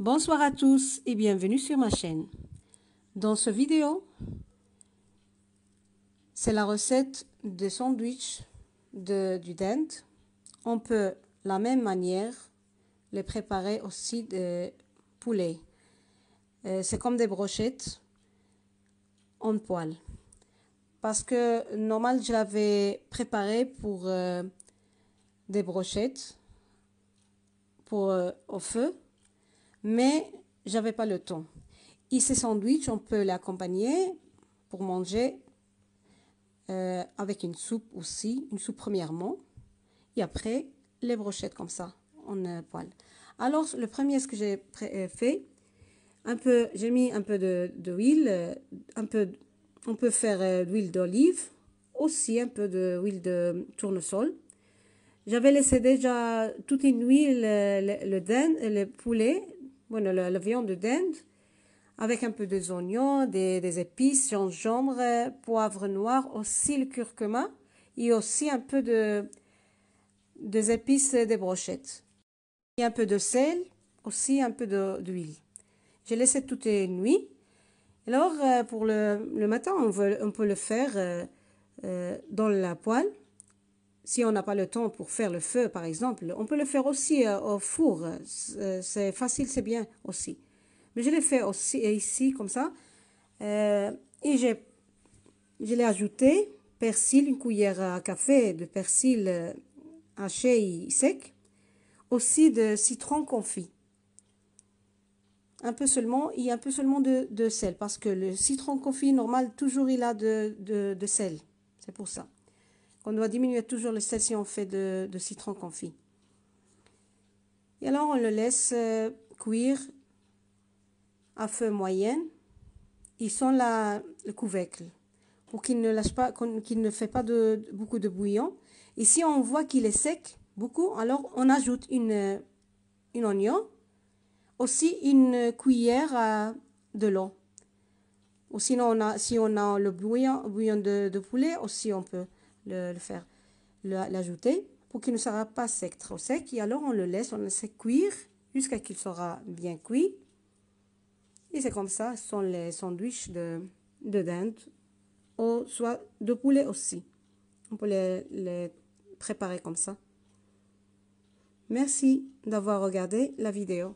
Bonsoir à tous et bienvenue sur ma chaîne. Dans ce vidéo, c'est la recette de sandwich de, du dent. On peut la même manière les préparer aussi de poulet. Euh, c'est comme des brochettes en poêle. Parce que normal, je l'avais préparé pour euh, des brochettes pour, euh, au feu mais j'avais pas le temps. Et ces sandwichs, on peut l'accompagner pour manger euh, avec une soupe aussi, une soupe premièrement, et après les brochettes comme ça, en poil euh, poêle. Alors le premier, ce que j'ai euh, fait, un peu, j'ai mis un peu de d'huile, un peu, on peut faire l'huile d'olive, aussi un peu d'huile de, de tournesol. J'avais laissé déjà toute une huile le, le, le poulet bon la, la, viande d'Inde, avec un peu d'oignons, des, des épices, gingembre, poivre noir, aussi le curcuma et aussi un peu de, des épices des brochettes. Et un peu de sel, aussi un peu d'huile. Je laisse toute une nuit. Alors, euh, pour le, le matin, on, veut, on, peut le faire euh, euh, dans la poêle. Si on n'a pas le temps pour faire le feu, par exemple, on peut le faire aussi euh, au four. Euh, c'est facile, c'est bien aussi. Mais je l'ai fait aussi euh, ici, comme ça. et j'ai, je l'ai ajouté persil, une cuillère à café de persil haché sec. Aussi de citron confit. Un peu seulement, et un peu seulement de, de sel. Parce que le citron confit normal, toujours il a de, de sel. C'est pour ça qu'on doit diminuer toujours si on fait de, citron confit. Et alors on le laisse euh, cuire à feu moyen Ils sont la, le couvercle pour qu'il ne lâche pas, qu'il ne fait pas de, beaucoup de bouillon. Et si on voit qu'il est sec beaucoup, alors on ajoute une, une oignon, aussi une cuillère de l'eau. Ou sinon, on a, si on a le bouillon, bouillon de poulet, aussi on peut le, faire, l'ajouter pour qu'il ne sera pas sec, trop sec. Et alors on le laisse, on laisse cuire jusqu'à qu'il sera bien cuit. Et c'est comme ça sont les sandwichs de, de dinde, ou soit de poulet aussi. On peut les, les préparer comme ça. Merci d'avoir regardé la vidéo.